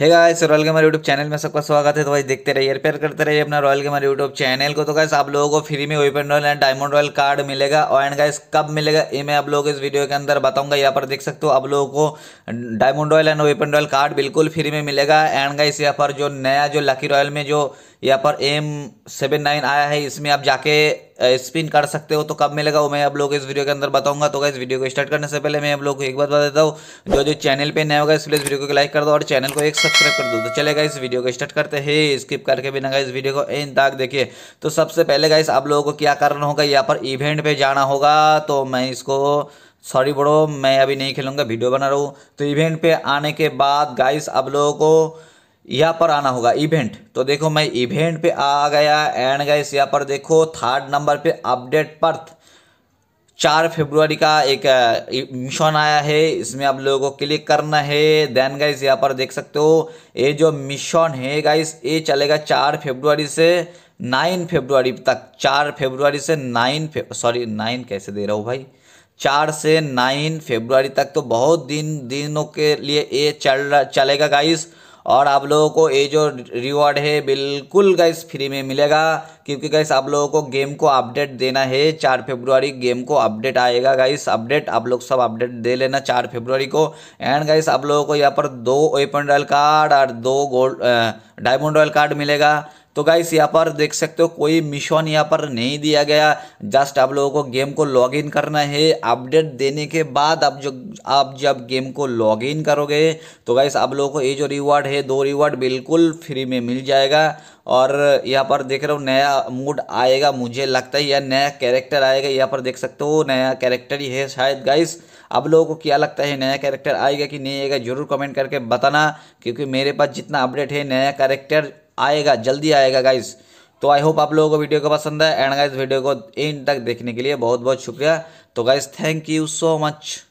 है guys royal gamer YouTube channel में सबका स्वागत है तो भाई देखते रहिए रिपेयर करते रहिए अपना रॉयल गेमर यूट्यूब चैनल को तो गाइस आप लोगों को फ्री में weapon royal and diamond royal card मिलेगा और एंड गाइस कब मिलेगा ये मैं आप लोग इस वीडियो के अंदर बताऊंगा यहाँ पर देख सकते हो आप लोगों को diamond royal and weapon royal card बिल्कुल फ्री में मिलेगा एंड गाइस यहाँ पर जो नया जो लकी रॉयल में जो यहाँ पर एम सेवन नाइन आया है इसमें आप जाके स्पिन कर सकते हो तो कब मिलेगा वो मैं आप लोग इस वीडियो के अंदर बताऊंगा तो इस वीडियो को स्टार्ट करने से पहले मैं आप लोग को एक बात बता देता हूँ जो जो चैनल पे नया होगा इस प्लीज़ वीडियो को लाइक कर दो और चैनल को एक सब्सक्राइब कर दो तो चलेगा इस वीडियो को स्टार्ट करते हैं स्किप करके भी ना इस वीडियो को एन तक देखिए तो सबसे पहले गाइस आप लोगों को क्या करना होगा यहाँ पर इवेंट पर जाना होगा तो मैं इसको सॉरी ब्रो मैं अभी नहीं खेलूँगा वीडियो बना रहा हूँ तो इवेंट पे आने के बाद गाइस आप लोगों को यहाँ पर आना होगा इवेंट तो देखो मैं इवेंट पे आ गया एंड गाइस यहाँ पर देखो थर्ड नंबर पे अपडेट पर्थ चार फेब्रुआरी का एक मिशन आया है इसमें आप लोगों को क्लिक करना है देन गाइस यहाँ पर देख सकते हो ये जो मिशन है गाइस ये चलेगा चार फेब्रुआरी से नाइन फेब्रुआरी तक चार फेब्रुआरी से नाइन सॉरी नाइन कैसे दे रहा हूँ भाई चार से नाइन फेब्रुआरी तक तो बहुत दिन दिनों के लिए ये चल रहा चलेगा गाइस और आप लोगों को ये जो रिवॉर्ड है बिल्कुल गैस फ्री में मिलेगा क्योंकि गैस आप लोगों को गेम को अपडेट देना है चार फेब्रुआरी गेम को अपडेट आएगा गाइस अपडेट आप लोग सब अपडेट दे लेना चार फेब्रुआरी को एंड गाइस आप लोगों को यहाँ पर दो ओपन रॉयल कार्ड और दो गोल्ड डायमंड रॉयल कार्ड मिलेगा तो गाइस यहाँ पर देख सकते हो कोई मिशन यहाँ पर नहीं दिया गया जस्ट आप लोगों को गेम को लॉगिन करना है अपडेट देने के बाद आप जो आप जब गेम को लॉगिन करोगे तो गाइस आप लोगों को ये जो रिवार्ड है दो रिवॉर्ड बिल्कुल फ्री में मिल जाएगा और यहाँ पर देख रहे हो नया मूड आएगा मुझे लगता है या नया कैरेक्टर आएगा यहाँ पर देख सकते हो नया कैरेक्टर ही है शायद गाइस आप लोगों को क्या लगता है नया कैरेक्टर आएगा कि नहीं आएगा जरूर कमेंट करके बताना क्योंकि मेरे पास जितना अपडेट है नया कैरेक्टर आएगा जल्दी आएगा गाइस तो आई होप आप लोगों को वीडियो को पसंद है एंड गाइस वीडियो को एंड तक देखने के लिए बहुत बहुत शुक्रिया तो guys thank you so much